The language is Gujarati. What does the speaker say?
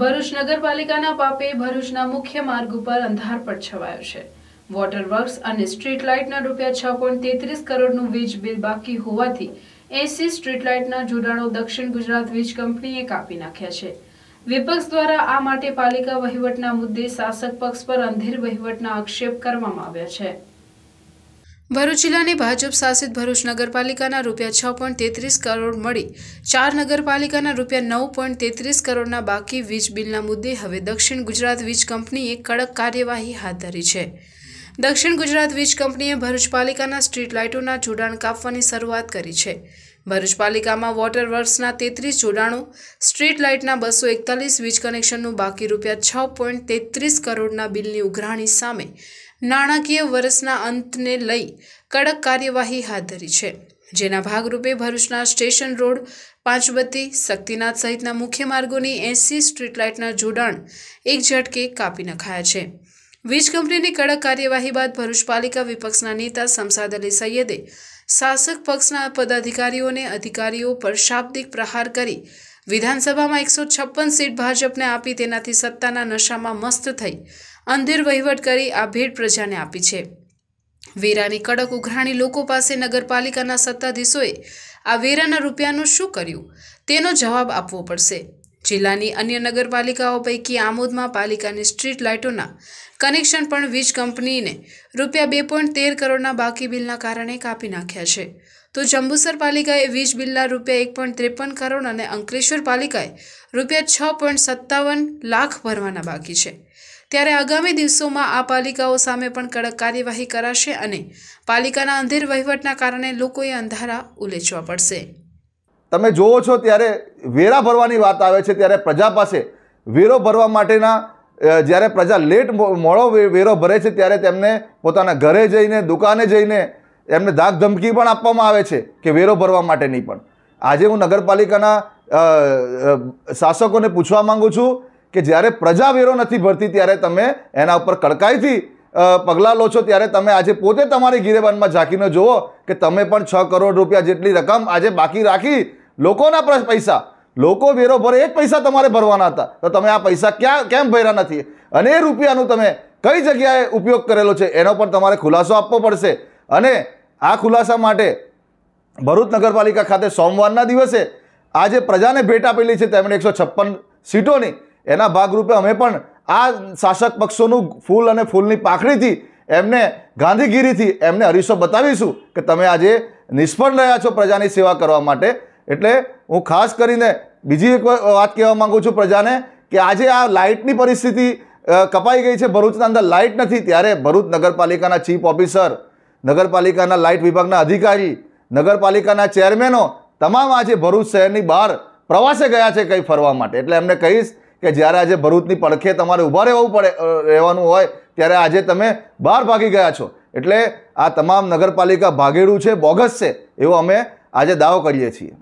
ભરૂચ નગરપાલિકાના પાપે ભરૂચના મુખ્ય માર્ગ ઉપર અંધાર પર છવાયો છે વોટર વર્ક્સ અને સ્ટ્રીટ લાઇટના રૂપિયા છ પોઈન્ટ તેત્રીસ કરોડનું વીજ બિલ બાકી હોવાથી એસી સ્ટ્રીટ લાઇટના જોડાણો દક્ષિણ ગુજરાત વીજ કંપનીએ કાપી નાખ્યા છે વિપક્ષ દ્વારા આ માટે પાલિકા વહીવટના મુદ્દે શાસક પક્ષ પર અંધેર વહીવટના આક્ષેપ કરવામાં આવ્યા છે ભરૂચ જિલ્લાને ભાજપ શાસિત ભરૂચ નગરપાલિકાના રૂપિયા છ પોઈન્ટ તેત્રીસ કરોડ મળી ચાર નગરપાલિકાના રૂપિયા નવ પોઈન્ટ તેત્રીસ કરોડના બાકી વીજ બિલના મુદ્દે હવે દક્ષિણ ગુજરાત વીજ કંપનીએ કડક કાર્યવાહી હાથ ધરી છે દક્ષિણ ગુજરાત વીજ કંપનીએ ભરૂચ પાલિકાના સ્ટ્રીટ લાઇટોના જોડાણ કાપવાની શરૂઆત કરી છે ભરૂચ વોટર વર્ક્સના તેત્રીસ જોડાણો સ્ટ્રીટ લાઇટના બસો એકતાલીસ વીજ કનેક્શનનું બાકી રૂપિયા છ પોઈન્ટ તેત્રીસ કરોડના બિલની ઉઘરાણી સામે નાણાકીય વર્ષના અંતને લઈ કડક કાર્યવાહી હાથ ધરી છે જેના ભાગરૂપે ભરૂચના સ્ટેશન રોડ પાંચબત્તી શક્તિનાથ સહિતના મુખ્ય માર્ગોની એસી સ્ટ્રીટ લાઇટના જોડાણ એક ઝટકે કાપી નખાયા છે વીજ કંપનીની કડક કાર્યવાહી બાદ ભરૂચ પાલિકા વિપક્ષના નેતા સમસાદ અલી સૈયદે શાસક પક્ષના પદાધિકારીઓને અધિકારીઓ પર શાબ્દિક પ્રહાર કરી વિધાનસભામાં એકસો છપ્પન સીટ ભાજપને આપી તેનાથી સત્તાના નશામાં મસ્ત થઈ અંધેર વહીવટ કરી આ ભેટ પ્રજાને આપી છે વેરાની કડક ઉઘરાણી લોકો પાસે નગરપાલિકાના સત્તાધીશોએ આ વેરાના રૂપિયાનું શું કર્યું તેનો જવાબ આપવો પડશે જિલ્લાની અન્ય નગરપાલિકાઓ પૈકી આમોદમાં પાલિકાની સ્ટ્રીટ લાઇટોના કનેક્શન પણ વીજ કંપનીને રૂપિયા બે પોઈન્ટ તેર કરોડના બાકી બિલના કારણે કાપી નાખ્યા છે તો જંબુસર પાલિકાએ વીજ બિલના રૂપિયા એક પોઈન્ટ ત્રેપન કરોડ અને અંકલેશ્વર પાલિકાએ રૂપિયા છ પોઈન્ટ સત્તાવન લાખ ભરવાના બાકી છે ત્યારે આગામી દિવસોમાં આ પાલિકાઓ સામે પણ કડક કાર્યવાહી કરાશે અને પાલિકાના અંધેર વહીવટના કારણે લોકોએ અંધારા ઉલેચવા પડશે તમે જોવો છો ત્યારે વેરા ભરવાની વાત આવે છે ત્યારે પ્રજા પાસે વેરો ભરવા માટેના જ્યારે પ્રજા લેટ મોડો વેરો ભરે છે ત્યારે તેમને પોતાના ઘરે જઈને દુકાને જઈને એમને ધાક ધમકી પણ આપવામાં આવે છે કે વેરો ભરવા માટેની પણ આજે હું નગરપાલિકાના શાસકોને પૂછવા માગું છું કે જ્યારે પ્રજા વેરો નથી ભરતી ત્યારે તમે એના ઉપર કડકાઈથી પગલાં લો છો ત્યારે તમે આજે પોતે તમારી ગિરેબાનમાં ઝાંકીને જુઓ કે તમે પણ છ કરોડ રૂપિયા જેટલી રકમ આજે બાકી રાખી લોકોના પૈસા લોકો વેરો ભરે એ જ પૈસા તમારે ભરવાના હતા તો તમે આ પૈસા ક્યાં કેમ ભર્યા નથી અને એ રૂપિયાનું તમે કઈ જગ્યાએ ઉપયોગ કરેલો છે એનો પણ તમારે ખુલાસો આપવો પડશે અને આ ખુલાસા માટે ભરૂચ નગરપાલિકા ખાતે સોમવારના દિવસે આ જે પ્રજાને ભેટ આપેલી છે તેમણે એકસો છપ્પન સીટોની એના ભાગરૂપે અમે પણ આ શાસક પક્ષોનું ફૂલ અને ફૂલની પાખડીથી એમને ગાંધીગીરીથી એમને અરીસો બતાવીશું કે તમે આજે નિષ્ફળ રહ્યા છો પ્રજાની સેવા કરવા માટે એટલે હું ખાસ કરીને બીજી એક વાત કહેવા માગું છું પ્રજાને કે આજે આ લાઇટની પરિસ્થિતિ કપાઈ ગઈ છે ભરૂચના અંદર લાઇટ નથી ત્યારે ભરૂચ નગરપાલિકાના ચીફ ઓફિસર નગરપાલિકાના લાઇટ વિભાગના અધિકારી નગરપાલિકાના ચેરમેનો તમામ આજે ભરૂચ શહેરની બહાર પ્રવાસે ગયા છે કંઈ ફરવા માટે એટલે એમને કહીશ કે જ્યારે આજે ભરૂચની પડખે તમારે ઊભા રહેવું પડે રહેવાનું હોય ત્યારે આજે તમે બહાર ભાગી ગયા છો એટલે આ તમામ નગરપાલિકા ભાગેડું છે બોગસ છે એવો અમે આજે દાવો કરીએ છીએ